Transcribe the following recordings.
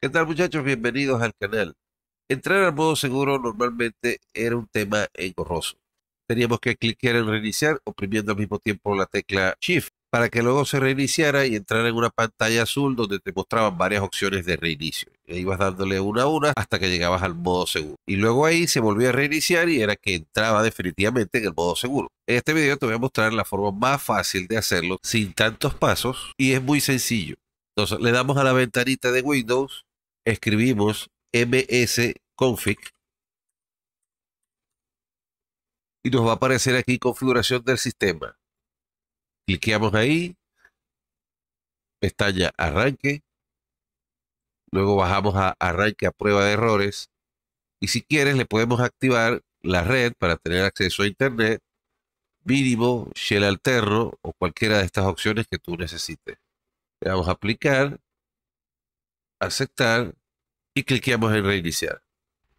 ¿Qué tal muchachos? Bienvenidos al canal. Entrar al modo seguro normalmente era un tema engorroso. Teníamos que cliquear en reiniciar oprimiendo al mismo tiempo la tecla Shift para que luego se reiniciara y entrara en una pantalla azul donde te mostraban varias opciones de reinicio. ibas dándole una a una hasta que llegabas al modo seguro. Y luego ahí se volvió a reiniciar y era que entraba definitivamente en el modo seguro. En este video te voy a mostrar la forma más fácil de hacerlo sin tantos pasos y es muy sencillo. Entonces le damos a la ventanita de Windows escribimos msconfig y nos va a aparecer aquí configuración del sistema. Cliqueamos ahí, pestaña arranque, luego bajamos a arranque a prueba de errores y si quieres le podemos activar la red para tener acceso a internet mínimo, shell alterno o cualquiera de estas opciones que tú necesites. Le damos a aplicar, aceptar y cliqueamos en reiniciar.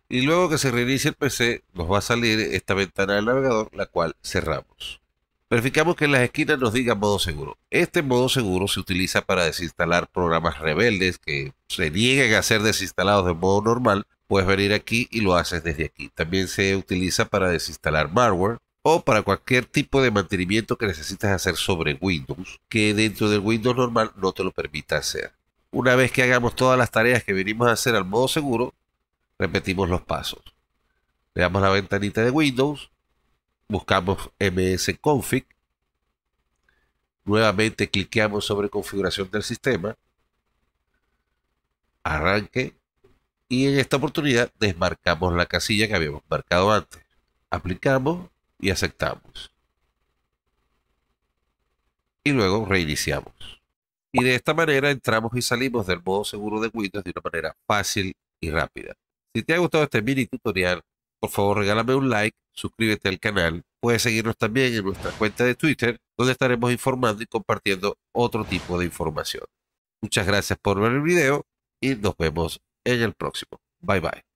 Y luego que se reinicie el PC, nos va a salir esta ventana del navegador, la cual cerramos. Verificamos que en las esquinas nos diga modo seguro. Este modo seguro se utiliza para desinstalar programas rebeldes que se niegan a ser desinstalados de modo normal. Puedes venir aquí y lo haces desde aquí. También se utiliza para desinstalar malware o para cualquier tipo de mantenimiento que necesitas hacer sobre Windows, que dentro del Windows normal no te lo permita hacer. Una vez que hagamos todas las tareas que venimos a hacer al modo seguro, repetimos los pasos. Le damos la ventanita de Windows, buscamos Config, nuevamente cliqueamos sobre configuración del sistema, arranque y en esta oportunidad desmarcamos la casilla que habíamos marcado antes. Aplicamos y aceptamos. Y luego reiniciamos. Y de esta manera entramos y salimos del modo seguro de Windows de una manera fácil y rápida. Si te ha gustado este mini tutorial, por favor regálame un like, suscríbete al canal, puedes seguirnos también en nuestra cuenta de Twitter, donde estaremos informando y compartiendo otro tipo de información. Muchas gracias por ver el video y nos vemos en el próximo. Bye bye.